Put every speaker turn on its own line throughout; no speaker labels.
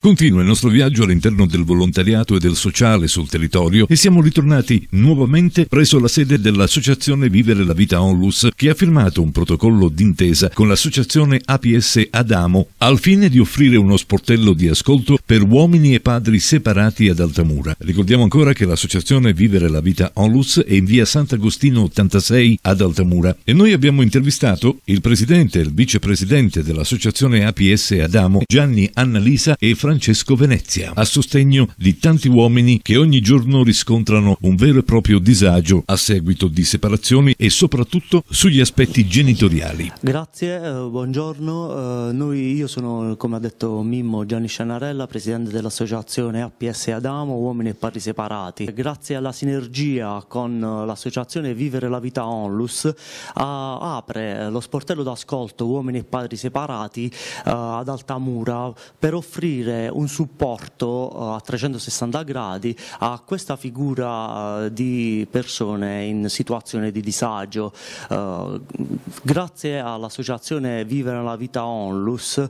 Continua il nostro viaggio all'interno del volontariato e del sociale sul territorio e siamo ritornati nuovamente presso la sede dell'associazione Vivere la Vita Onlus che ha firmato un protocollo d'intesa con l'associazione APS Adamo al fine di offrire uno sportello di ascolto per uomini e padri separati ad Altamura. Ricordiamo ancora che l'associazione Vivere la Vita Onlus è in via Sant'Agostino 86 ad Altamura e noi abbiamo intervistato il presidente e il vicepresidente dell'associazione APS Adamo Gianni Annalisa e Francesco Francesco Venezia, a sostegno di tanti uomini che ogni giorno riscontrano un vero e proprio disagio a seguito di separazioni e soprattutto sugli aspetti genitoriali.
Grazie, eh, buongiorno. Eh, noi, io sono, come ha detto Mimmo Gianni Scianarella, presidente dell'associazione APS Adamo, Uomini e Pari Separati. Grazie alla sinergia con eh, l'associazione Vivere la Vita Onlus, apre lo sportello d'ascolto Uomini e Padri Separati ad Altamura per offrire dare un supporto eh, a 360 gradi a questa figura eh, di persone in situazione di disagio. Eh, grazie all'associazione Vivere la Vita Onlus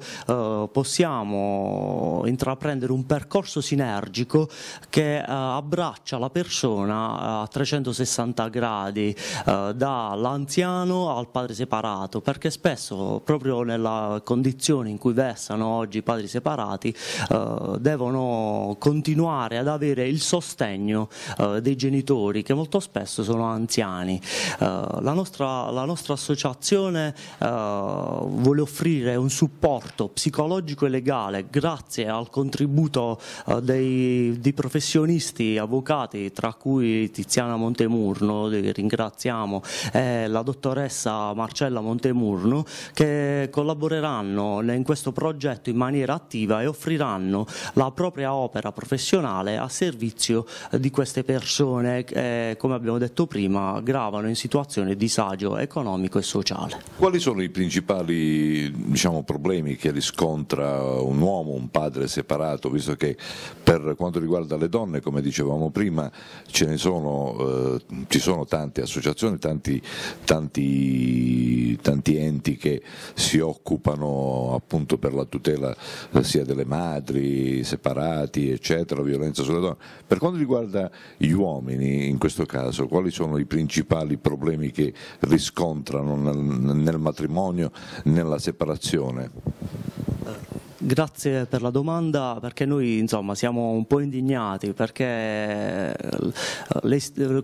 possiamo intraprendere un percorso sinergico che abbraccia la persona a 360 gradi, dall'anziano al padre separato, perché spesso proprio nella condizione in cui versano oggi i padri separati eh, devono continuare ad avere il sostegno eh, dei genitori che molto spesso sono anziani. Eh, la nostra, la, nostra, associazione eh, vuole offrire un supporto psicologico e legale grazie al contributo dei, dei, professionisti avvocati, tra cui Tiziana Montemurno, che ringraziamo, e la dottoressa Marcella Montemurno, che collaboreranno in questo progetto in maniera attiva e offriranno hanno la propria opera professionale a servizio eh, di queste persone che, eh, come abbiamo detto prima, gravano in situazioni di disagio economico e sociale.
Quali sono i principali diciamo, problemi che riscontra un uomo, un padre separato, visto che per quanto riguarda le donne, come dicevamo prima, ce ne sono, eh, ci sono tante associazioni, tanti, tanti, tanti enti che si occupano appunto per la tutela eh, sia delle madri, padri separati, eccetera, violenza sulle donne. Per quanto riguarda gli uomini, in questo caso, quali sono i principali problemi che riscontrano nel, nel matrimonio, nella separazione? Grazie
per la domanda perché noi insomma, siamo un po' indignati perché eh,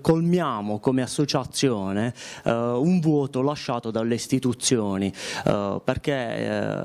colmiamo come associazione eh, un vuoto lasciato dalle istituzioni eh, perché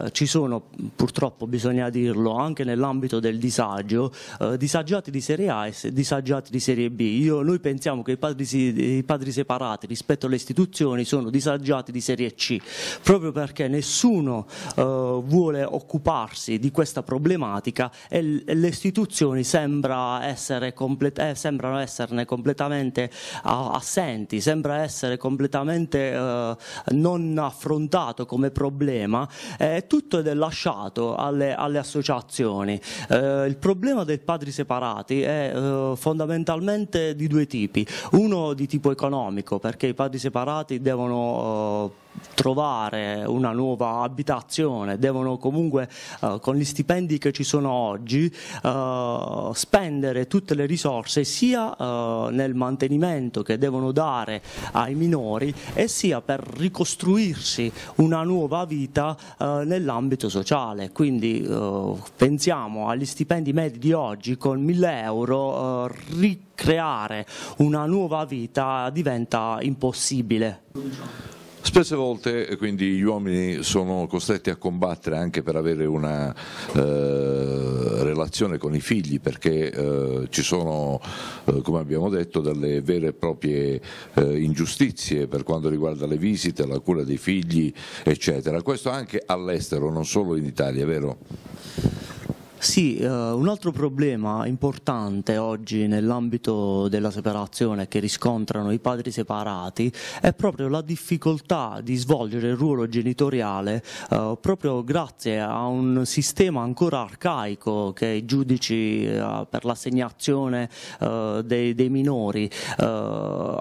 eh, ci sono purtroppo bisogna dirlo anche nell'ambito del disagio eh, disagiati di serie A e disagiati di serie B. Io, noi pensiamo che i padri, i padri separati rispetto alle istituzioni sono disagiati di serie C proprio perché nessuno eh, vuole occuparsi occuparsi di questa problematica e le istituzioni sembra essere complet- eh, sembrano esserne completamente assenti, sembra essere completamente eh, non affrontato come problema, eh, tutto è lasciato alle, alle associazioni. Eh, il problema dei padri separati è eh, fondamentalmente di due tipi, uno di tipo economico, perché i padri separati devono eh, trovare una nuova abitazione, devono comunque uh, eh, con gli stipendi che ci sono oggi, eh, spendere tutte le risorse sia eh, nel mantenimento che devono dare ai minori e sia per ricostruirsi una nuova vita nell'ambito sociale. Quindi pensiamo agli stipendi medi di oggi con 1000 euro ricreare una nuova vita diventa impossibile.
Spesse volte eh, quindi gli uomini sono costretti a combattere anche per avere una eh, relazione con i figli perché eh, ci sono, eh, come abbiamo detto, delle vere e proprie eh, ingiustizie per quanto riguarda le visite, la cura dei figli, eccetera. Questo anche all'estero, non solo in Italia, vero? Sì, eh,
un altro problema importante oggi nell'ambito della separazione che riscontrano i padri separati è proprio la difficoltà di svolgere il ruolo genitoriale eh, proprio grazie a un sistema ancora arcaico che i giudici eh, per l'assegnazione eh, dei, dei, minori. Eh,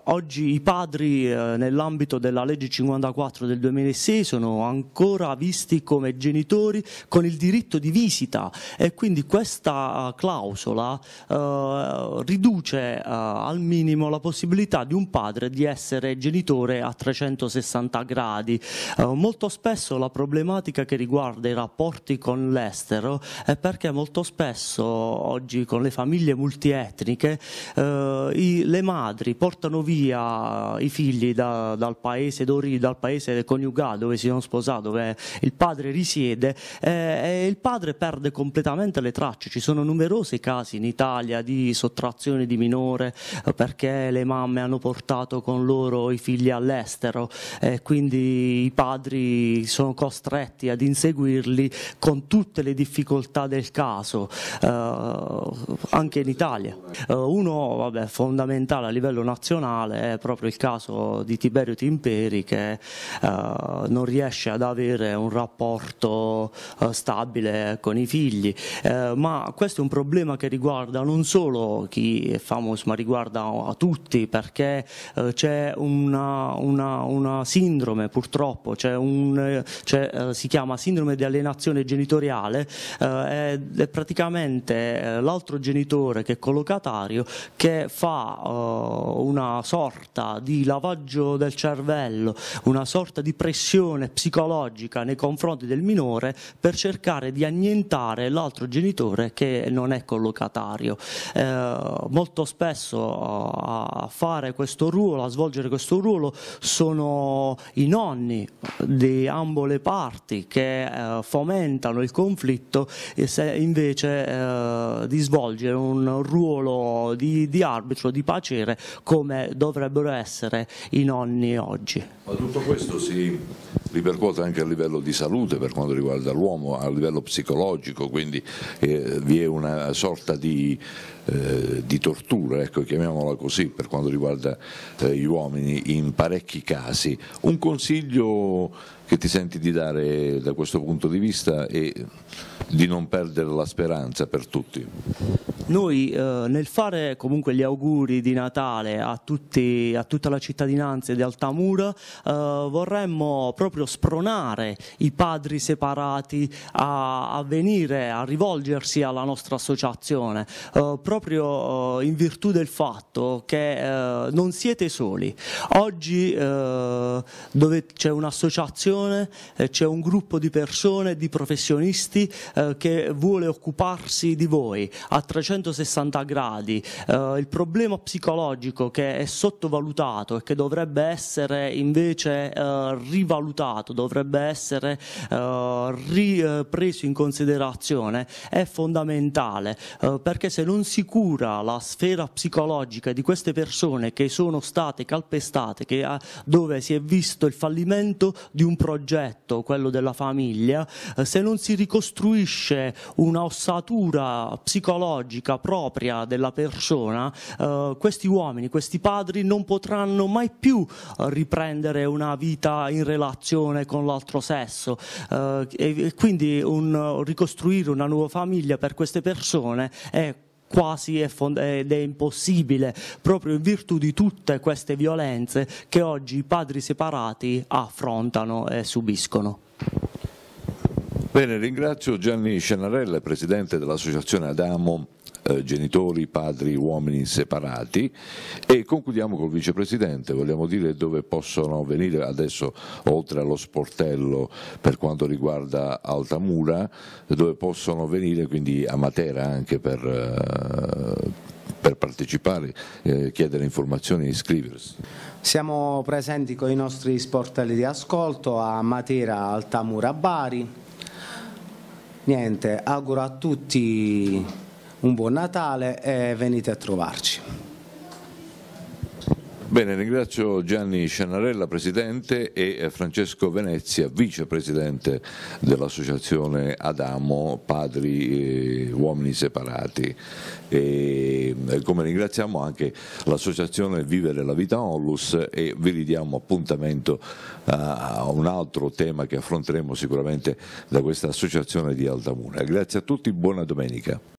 oggi i padri eh, nell'ambito della legge 54 del 2006 sono ancora visti come genitori con il diritto di visita e quindi questa clausola eh, riduce eh, al minimo la possibilità di un padre di essere genitore a 360 gradi. Eh, molto spesso la problematica che riguarda i rapporti con l'estero è perché molto spesso oggi con le famiglie multietniche eh, i, le madri portano via eh, i figli da, dal paese d'origine, dal paese coniugale dove si sono sposati, dove il padre risiede eh, e il padre perde completamente veramente le tracce. Ci sono numerosi casi in Italia di sottrazione di minore eh, perché le mamme hanno portato con loro i figli all'estero e eh, quindi i padri sono costretti ad inseguirli con tutte le difficoltà del caso, eh, anche in Italia. Eh, uno vabbè, fondamentale a livello nazionale è proprio il caso di Tiberio Timperi che eh, non riesce ad avere un rapporto eh, stabile con i figli eh, ma questo è un problema che riguarda non solo chi è famoso, ma riguarda a tutti perché eh, c'è una, una, una, sindrome purtroppo, un, eh, si chiama sindrome di alienazione genitoriale, è, eh, è, praticamente eh, l'altro genitore che è collocatario che fa una sorta di lavaggio del cervello, una sorta di pressione psicologica nei confronti del minore per cercare di annientare l'altro nostro genitore che non è collocatario. Eh, molto spesso eh, a fare questo ruolo, a svolgere questo ruolo sono i nonni di ambo le parti che eh, fomentano il conflitto invece eh, di svolgere un ruolo di, di, arbitro, di pacere come dovrebbero essere i nonni oggi.
Ma tutto questo si l'iperquota anche a livello di salute per quanto riguarda l'uomo, a livello psicologico, quindi eh, vi è una sorta di, eh, di tortura, ecco, chiamiamola così, per quanto riguarda eh, gli uomini in parecchi casi. Un consiglio che ti senti di dare da questo punto di vista e di non perdere la speranza per tutti?
Noi eh, nel fare comunque gli auguri di Natale a, tutti, a tutta la cittadinanza di Altamura eh, vorremmo proprio spronare i padri separati a, a, venire, a rivolgersi alla nostra associazione, eh, proprio eh, in virtù del fatto che eh, non siete soli. Oggi eh, c'è un'associazione situazione, eh, c'è un gruppo di persone, di professionisti eh, che vuole occuparsi di voi a 360 gradi. Eh, il problema psicologico che è sottovalutato e che dovrebbe essere invece eh, rivalutato, dovrebbe essere eh, ripreso in considerazione è fondamentale perché se non si cura la sfera psicologica di queste persone che sono state calpestate, che, dove si è visto il fallimento di un progetto, progetto, quello della famiglia, eh, se non si ricostruisce una ossatura psicologica propria della persona, eh, questi uomini, questi padri non potranno mai più eh, riprendere una vita in relazione con l'altro sesso e, e quindi un, ricostruire una nuova famiglia per queste persone è quasi è, fond- ed è impossibile, proprio in virtù di tutte queste violenze che oggi i padri separati affrontano e subiscono.
Bene, ringrazio Gianni Scenarella, presidente dell'Associazione Adamo eh, genitori, padri, uomini separati e concludiamo col vicepresidente, vogliamo dire dove possono venire adesso oltre allo sportello per quanto riguarda Altamura, dove possono venire quindi a Matera anche per... Eh, per partecipare, eh, chiedere informazioni e iscriversi?
Siamo presenti con i nostri sportelli di ascolto a Matera, Altamura, Bari. Niente, auguro a tutti un buon Natale e venite a trovarci.
Bene, ringrazio Gianni Scianarella, Presidente, e eh, Francesco Venezia, Vicepresidente dell'Associazione Adamo Padri e eh, Uomini Separati. E eh, come ringraziamo anche l'Associazione Vivere la Vita Onlus e vi ridiamo appuntamento a un altro tema che affronteremo sicuramente da questa associazione di Altamura. Grazie a tutti, buona domenica.